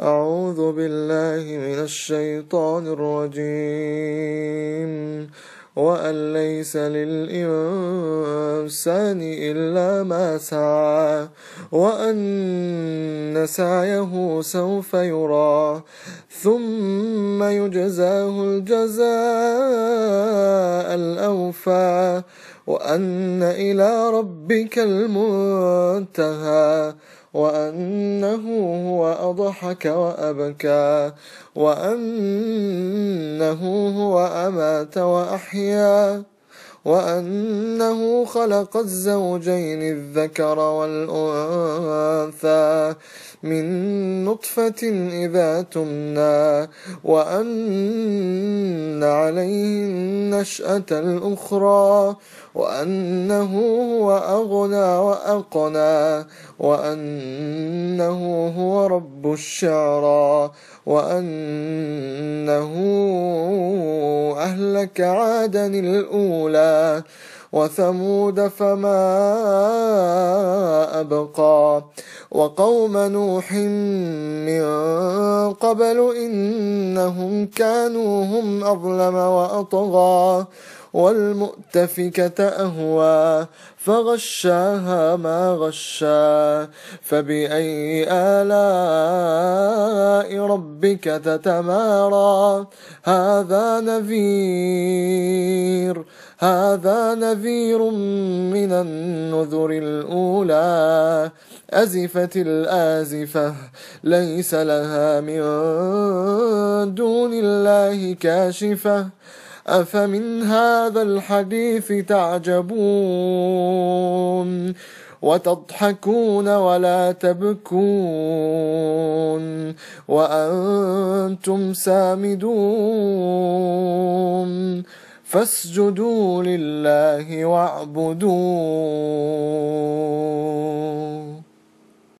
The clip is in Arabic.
أعوذ بالله من الشيطان الرجيم وأن ليس للإنسان إلا ما سعى وأن سعيه سوف يرى ثم يجزاه الجزاء الأوفى وأن إلى ربك المنتهى وأنه هو أضحك وأبكى وأنه هو أمات وأحيا وأنه خلق الزوجين الذكر والأنثى من نطفة إذا تمنى وأن عليه النشأة الأخرى وأنه هو أغنى وأقنى وأنه هو رب الشعرى وأنه كعادا الأولى وثمود فما أبقى وقوم نوح من قبل إنهم كانوا هم أظلم وأطغى والمؤتفكة أهوى فغشاها ما غشا فبأي آلاء ربك تتمارى هذا نذير هذا نذير من النذر الأولى أزفت الآزفة ليس لها من دون الله كاشفة أفمن هذا الحديث تعجبون وتضحكون ولا تبكون وأنتم سامدون فاسجدوا لله واعبدوه